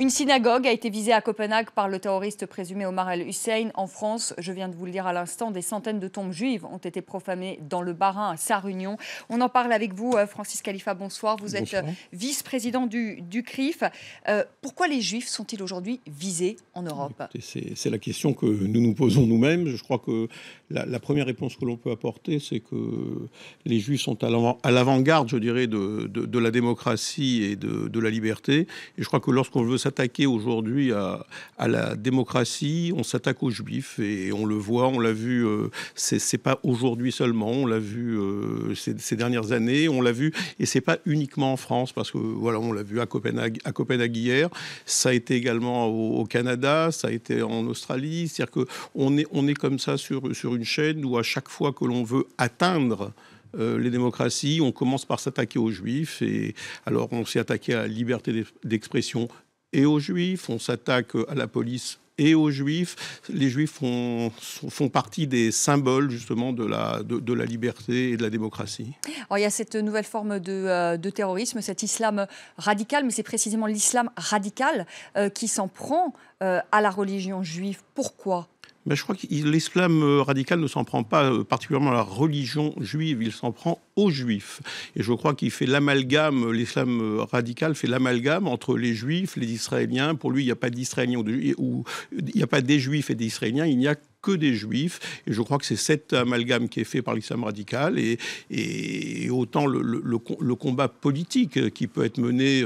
Une synagogue a été visée à Copenhague par le terroriste présumé Omar el-Hussein. En France, je viens de vous le dire à l'instant, des centaines de tombes juives ont été profanées dans le Barin à Sarre-Union. On en parle avec vous, euh, Francis Khalifa, bonsoir. Vous êtes euh, vice-président du, CRIF. Euh, pourquoi les juifs sont-ils aujourd'hui visés en Europe C'est la question que nous nous posons nous-mêmes. Je crois que la, première réponse que l'on peut apporter, c'est que les juifs sont à l'avant-garde, je dirais, de, la démocratie et de, de la liberté. Et je crois que lorsqu'on veut s'attaquer aujourd'hui à, la démocratie, on s'attaque aux juifs et on le voit, on l'a vu, euh, c'est pas aujourd'hui seulement, on l'a vu euh, ces, dernières années, on l'a vu et c'est pas uniquement en France parce que voilà, on l'a vu à Copenhague, à Copenhague hier, ça a été également au, Canada, ça a été en Australie, c'est-à-dire que on est, on est comme ça sur, sur une chaîne où à chaque fois que l'on veut atteindre euh, les démocraties, on commence par s'attaquer aux juifs. Et alors, on s'est attaqué à la liberté d'expression et aux juifs, on s'attaque à la police et aux juifs. Les juifs font, font partie des symboles justement de la, de, la liberté et de la démocratie. Oh, il y a cette nouvelle forme de, euh, de terrorisme, cet islam radical, mais c'est précisément l'islam radical euh, qui s'en prend euh, à la religion juive. Pourquoi ben, je crois que l'islam euh, radical ne s'en prend pas euh, particulièrement à la religion juive, il s'en prend aux juifs. Et je crois qu'il fait l'amalgame, euh, l'islam radical fait l'amalgame entre les juifs, les israéliens. Pour lui, il n'y a pas d'israéliens ou, il n'y a pas des juifs et des israéliens, il n'y a que des juifs. Et je crois que c'est cet amalgame qui est fait par l'islam radical et, et autant le, combat politique qui peut être mené,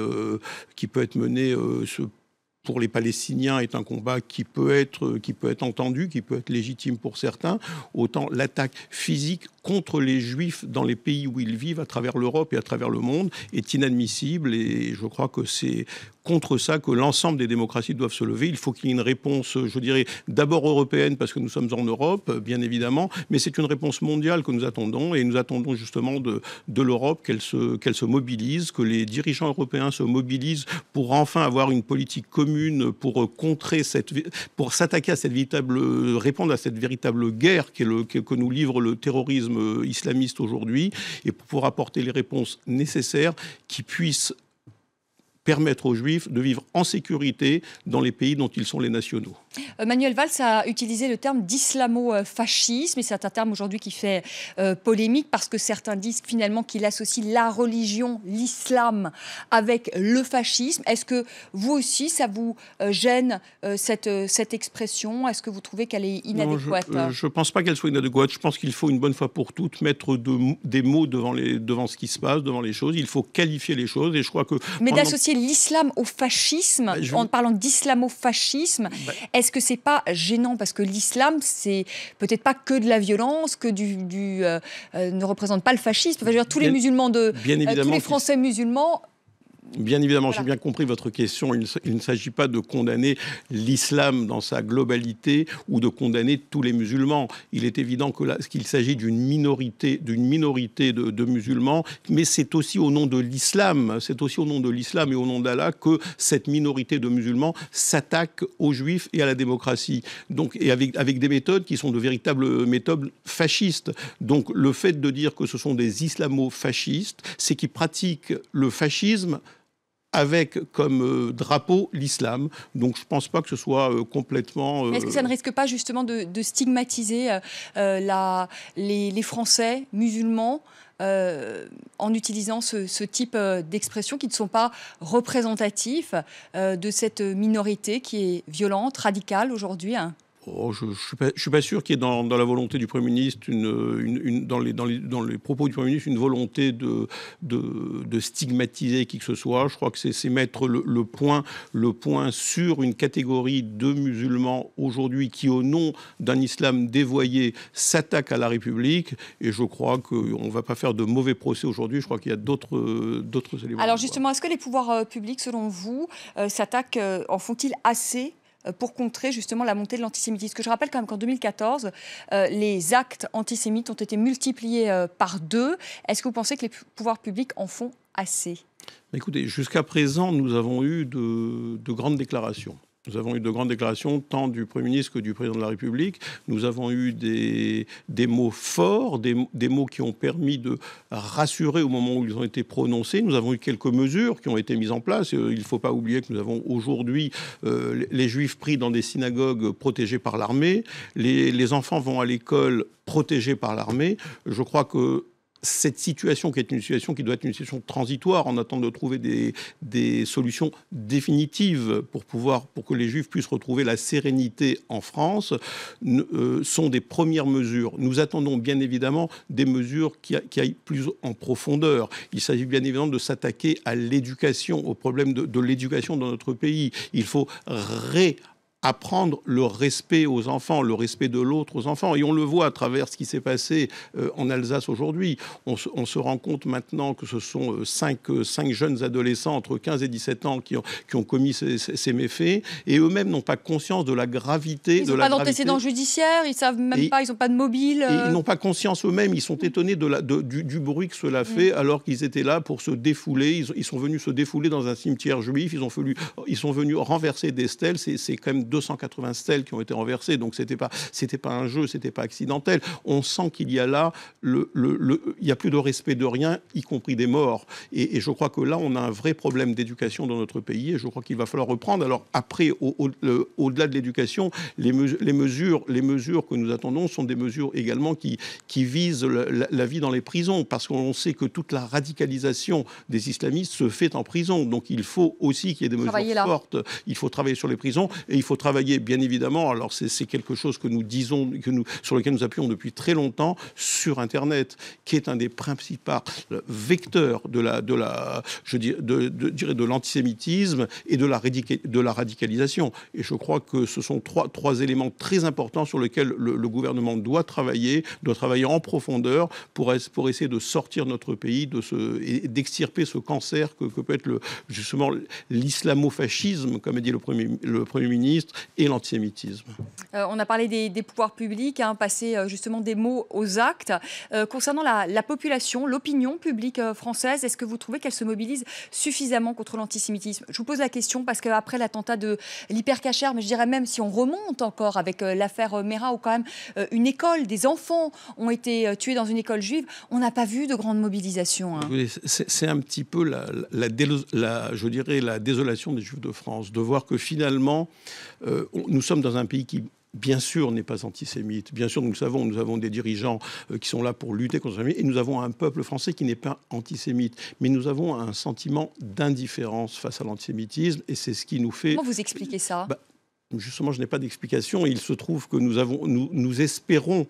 qui peut être mené pour les Palestiniens est un combat qui peut être, qui peut être entendu, qui peut être légitime pour certains, autant l'attaque physique contre les Juifs dans les pays où ils vivent à travers l'Europe et à travers le monde est inadmissible et je crois que c'est contre ça que l'ensemble des démocraties doivent se lever. Il faut qu'il y ait une réponse, je dirais, d'abord européenne, parce que nous sommes en Europe, bien évidemment, mais c'est une réponse mondiale que nous attendons, et nous attendons justement de, l'Europe qu'elle se, qu'elle se mobilise, que les dirigeants européens se mobilisent pour enfin avoir une politique commune pour contrer cette, pour s'attaquer à cette véritable, répondre à cette véritable guerre le, que nous livre le terrorisme islamiste aujourd'hui, et pour apporter les réponses nécessaires qui puissent permettre aux Juifs de vivre en sécurité dans les pays dont ils sont les nationaux. Euh, Manuel Valls a utilisé le terme d'islamo-fascisme et c'est un terme aujourd'hui qui fait euh, polémique parce que certains disent finalement qu'il associe la religion, l'islam avec le fascisme. Est-ce que vous aussi, ça vous euh, gêne cette, cette expression Est-ce que vous trouvez qu'elle est inadéquate Je ne pense pas qu'elle soit inadéquate. Je pense qu'il faut une bonne fois pour toutes mettre des mots devant, les, devant ce qui se passe, devant les choses. Il faut qualifier les choses et je crois que... Mais d'associer l'islam au fascisme, bah, en parlant d'islamo-fascisme, bah, est-ce que c'est pas gênant parce que l'islam, c'est peut-être pas que de la violence, que du, euh, euh, ne représente pas le fascisme. Enfin, je veux dire, tous les musulmans de, bien euh, tous les Français musulmans bien évidemment, j'ai bien compris votre question. Il ne, s'agit pas de condamner l'islam dans sa globalité ou de condamner tous les musulmans. Il est évident qu'il s'agit d'une minorité, d'une minorité de, musulmans, mais c'est aussi au nom de l'islam, c'est aussi au nom de l'islam et au nom d'Allah que cette minorité de musulmans s'attaque aux juifs et à la démocratie. Donc, et avec, avec des méthodes qui sont de véritables méthodes fascistes. Donc, le fait de dire que ce sont des islamo-fascistes, c'est qu'ils pratiquent le fascisme avec comme euh, drapeau l'islam. Donc je ne pense pas que ce soit euh, complètement... Est-ce que ça ne euh, risque pas justement de, stigmatiser la, les, Français musulmans en utilisant ce, type d'expression qui ne sont pas représentatifs de cette minorité qui est violente, radicale aujourd'hui. Hein Oh, je ne suis, pas sûr qu'il y ait dans, la volonté du Premier ministre, dans, les, propos du Premier ministre, une volonté de, stigmatiser qui que ce soit. Je crois que c'est mettre le, point, sur une catégorie de musulmans aujourd'hui qui, au nom d'un islam dévoyé, s'attaque à la République. Et je crois qu'on ne va pas faire de mauvais procès aujourd'hui. Je crois qu'il y a d'autres éléments. Alors justement, est-ce que les pouvoirs euh, publics, selon vous, euh, s'attaquent, euh, en font-ils assez euh, pour contrer justement la montée de l'antisémitisme. je rappelle quand même qu'en 2014, euh, les actes antisémites ont été multipliés euh, par deux. Est-ce que vous pensez que les pouvoirs publics en font assez Écoutez, jusqu'à présent, nous avons eu de grandes déclarations. Nous avons eu de grandes déclarations, tant du Premier ministre que du Président de la République. Nous avons eu des, des mots forts, des, mots qui ont permis de rassurer au moment où ils ont été prononcés. Nous avons eu quelques mesures qui ont été mises en place. Euh, il ne faut pas oublier que nous avons aujourd'hui euh, les Juifs pris dans des synagogues protégés par l'armée. Les, les enfants vont à l'école protégés par l'armée. Je crois que cette situation qui est une situation qui doit être une situation transitoire en attendant de trouver des, solutions définitives pour pouvoir pour que les juifs puissent retrouver la sérénité en France euh, sont des premières mesures. Nous attendons bien évidemment des mesures qui, aillent plus en profondeur. Il s'agit bien évidemment de s'attaquer à l'éducation, au problème de, l'éducation dans notre pays. Il faut ré apprendre le respect aux enfants, le respect de l'autre aux enfants. Et on le voit à travers ce qui s'est passé euh, en Alsace aujourd'hui. On, se rend compte maintenant que ce sont euh, cinq, euh, cinq, jeunes adolescents entre 15 et 17 ans qui ont, commis ces, méfaits et eux-mêmes n'ont pas conscience de la gravité. Ils n'ont pas d'antécédents judiciaire, ils savent même pas, ils n'ont pas de mobile. ils n'ont pas conscience eux-mêmes, ils sont mm. étonnés de la, du, bruit que cela mm. fait alors qu'ils étaient là pour se défouler. Ils, ils, sont venus se défouler dans un cimetière juif, ils, ont fallu, ils sont venus renverser des stèles. C'est quand même 280 stèles qui ont été renversées. Donc c'était pas c'était pas un jeu, c'était pas accidentel. On sent qu'il y a là le, le, il y a plus de respect de rien, y compris des morts. Et, je crois que là on a un vrai problème d'éducation dans notre pays. Et je crois qu'il va falloir reprendre. Alors après au, au, delà de l'éducation, les, les, mesures les mesures que nous attendons sont des mesures également qui qui visent la, la vie dans les prisons parce qu'on sait que toute la radicalisation des islamistes se fait en prison. Donc il faut aussi qu'il y ait des mesures fortes. Il faut travailler sur les prisons et il faut travailler, bien évidemment, alors c'est quelque chose que nous disons, que nous, sur lequel nous appuyons depuis très longtemps, sur Internet, qui est un des principaux vecteurs de la, de la, je dirais, de, de l'antisémitisme et de la, de la radicalisation. Et je crois que ce sont trois, trois éléments très importants sur lesquels le, gouvernement doit travailler, doit travailler en profondeur pour, pour essayer de sortir notre pays de ce, et d'extirper ce cancer que, peut être le, justement l'islamo-fascisme, comme a dit le Premier, le Premier ministre, et l'antisémitisme. Euh, on a parlé des, pouvoirs publics, hein, passer euh, justement des mots aux actes. Euh, concernant la, population, l'opinion publique française, est-ce que vous trouvez qu'elle se mobilise suffisamment contre l'antisémitisme Je vous pose la question parce qu'après l'attentat de l'hypercachère, mais je dirais même si on remonte encore avec l'affaire Mera, où quand même une école, des enfants ont été tués dans une école juive, on n'a pas vu de grande mobilisation. Hein. C'est un petit peu la, je dirais la désolation des Juifs de France de voir que finalement euh, nous sommes dans un pays qui bien sûr n'est pas antisémite. Bien sûr, nous le savons, nous avons des dirigeants euh, qui sont là pour lutter contre l'antisémitisme et nous avons un peuple français qui n'est pas antisémite. Mais nous avons un sentiment d'indifférence face à l'antisémitisme et c'est ce qui nous fait... Comment vous expliquez ça bah, Justement, je n'ai pas d'explication. Il se trouve que nous, avons, nous, nous espérons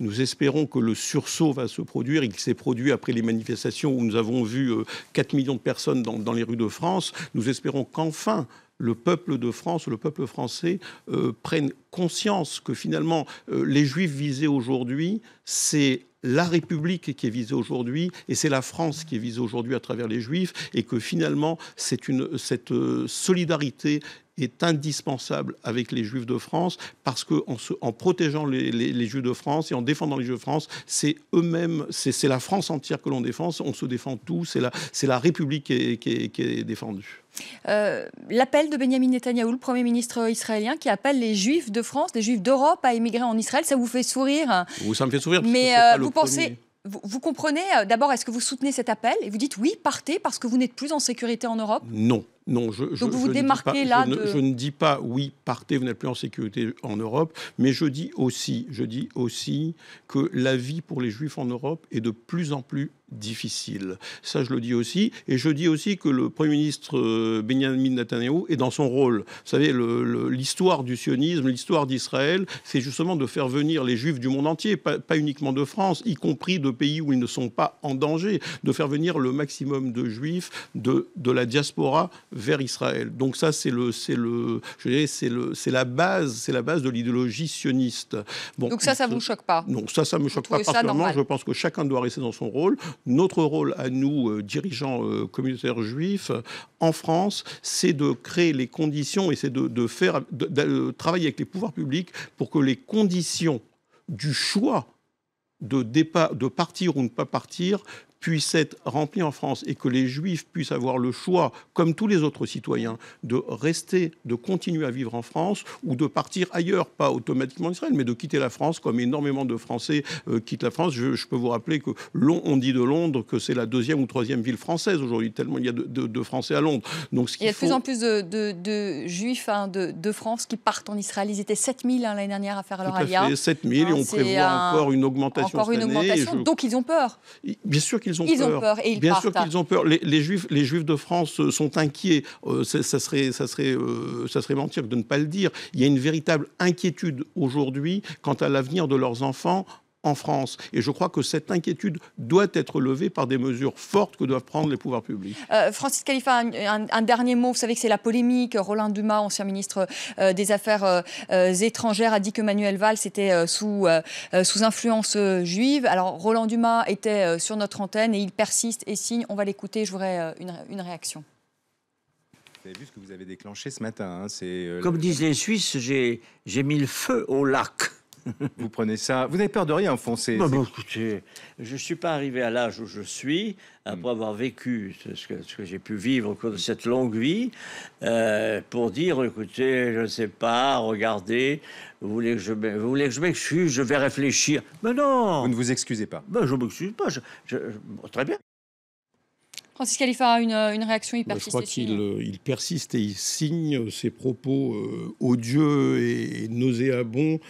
nous espérons que le sursaut va se produire. Il s'est produit après les manifestations où nous avons vu 4 euh, millions de personnes dans les rues de France. Nous espérons qu'enfin le peuple de France, le peuple français prennent euh, prenne conscience que finalement euh, les Juifs visés aujourd'hui, c'est la République qui est visée aujourd'hui et c'est la France qui est visée aujourd'hui à travers les Juifs et que finalement c'est une, cette euh, solidarité est indispensable avec les Juifs de France parce que en, en protégeant les, Juifs de France et en défendant les Juifs de France, c'est eux-mêmes, c'est la France entière que l'on défend, on se défend tous, c'est la, la République qui est, défendue. Euh, l'appel de Benjamin Netanyahu, le Premier ministre israélien, qui appelle les Juifs de France, les Juifs d'Europe à émigrer en Israël, ça vous fait sourire oui, Ça me fait sourire. Mais euh, vous pensez... vous, comprenez, euh, d'abord, est-ce que vous soutenez cet appel et vous dites oui, partez parce que vous n'êtes plus en sécurité en Europe Non, non, je, ne, dis pas oui, partez, vous n'êtes plus en sécurité en Europe, mais je dis aussi, je dis aussi que la vie pour les Juifs en Europe est de plus en plus difficile. Ça, je le dis aussi. Et je dis aussi que le Premier ministre euh, Benjamin Netanyahu est dans son rôle. Vous savez, l'histoire du sionisme, l'histoire d'Israël, c'est justement de faire venir les juifs du monde entier, pas, uniquement de France, y compris de pays où ils ne sont pas en danger, de faire venir le maximum de juifs de, de la diaspora vers Israël. Donc ça, c'est le, c'est le, c'est la base, c'est la base de l'idéologie sioniste. Bon, Donc ça, ça vous choque pas Non, ça, ça me choque pas particulièrement. Je pense que chacun doit rester dans son rôle. Notre rôle à nous, euh, dirigeants euh, communautaires juifs, euh, en France, c'est de créer les conditions et c'est de, faire, travailler avec les pouvoirs publics pour que les conditions du choix de, départ, de partir ou ne pas partir puisse être remplis en France et que les juifs puissent avoir le choix, comme tous les autres citoyens, de rester, de continuer à vivre en France ou de partir ailleurs, pas automatiquement en Israël, mais de quitter la France, comme énormément de Français euh, quittent la France. Je, peux vous rappeler que on dit de Londres que c'est la deuxième ou troisième ville française aujourd'hui, tellement il y a de, Français à Londres. Donc, ce il, y a de plus en plus de, juifs hein, de, France qui partent en Israël. Ils étaient 7000 hein, l'année dernière à faire leur alia. 7000 hein, et on prévoit encore une augmentation. Encore une année, augmentation. Donc ils ont peur. Bien sûr qu'ils ils ont peur. Bien sûr qu'ils ont peur. Les, juifs, de France euh, sont inquiets. Euh, ça, serait, ça, euh, ça serait mentir de ne pas le dire. Il y a une véritable inquiétude aujourd'hui quant à l'avenir de leurs enfants en France. Et je crois que cette inquiétude doit être levée par des mesures fortes que doivent prendre les pouvoirs publics. Euh, Francis Califa, un, dernier mot. Vous savez que c'est la polémique. Roland Dumas, ancien ministre euh, des Affaires euh, étrangères, a dit que Manuel Valls était sous, sous influence juive. Alors, Roland Dumas était sur notre antenne et il persiste et signe. On va l'écouter. Je voudrais une, une réaction. Vous avez vu ce que vous avez déclenché ce matin. Hein, c'est Comme disent les Suisses, j'ai mis le feu au lac. vous prenez ça. Vous n'avez peur de rien, foncez. Non, mais écoutez, je ne suis pas arrivé à l'âge où je suis, après hmm. avoir vécu ce que, ce que j'ai pu vivre au cours de cette longue vie, euh, pour dire, écoutez, je ne sais pas, regardez, vous voulez que je, voulez que je m'excuse, je vais réfléchir. Mais non Vous ne vous excusez pas ben, Je ne m'excuse pas. très bien. Francis Khalifa a une, une, réaction, hyper Je crois qu'il euh, il persiste et il signe ses propos euh, odieux et nauséabonds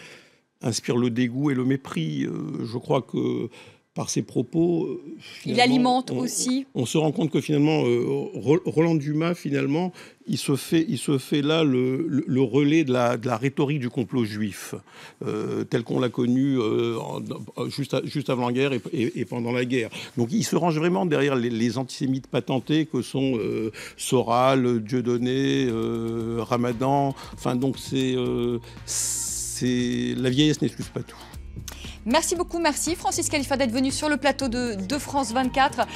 inspire le dégoût et le mépris. Euh, je crois que par ses propos. Euh, il alimente aussi. On, se rend compte que finalement, euh, Roland Dumas, finalement, il se fait, il se fait là le, relais de la, rhétorique du complot juif, tel qu'on l'a connu juste, juste avant la guerre et, pendant la guerre. Donc il se range vraiment derrière les, les antisémites patentés que sont Soral, Dieudonné, Ramadan. Enfin, donc c'est la vieillesse n'excuse pas tout. Merci beaucoup, merci Francis Califa d'être venu sur le plateau de, de France 24.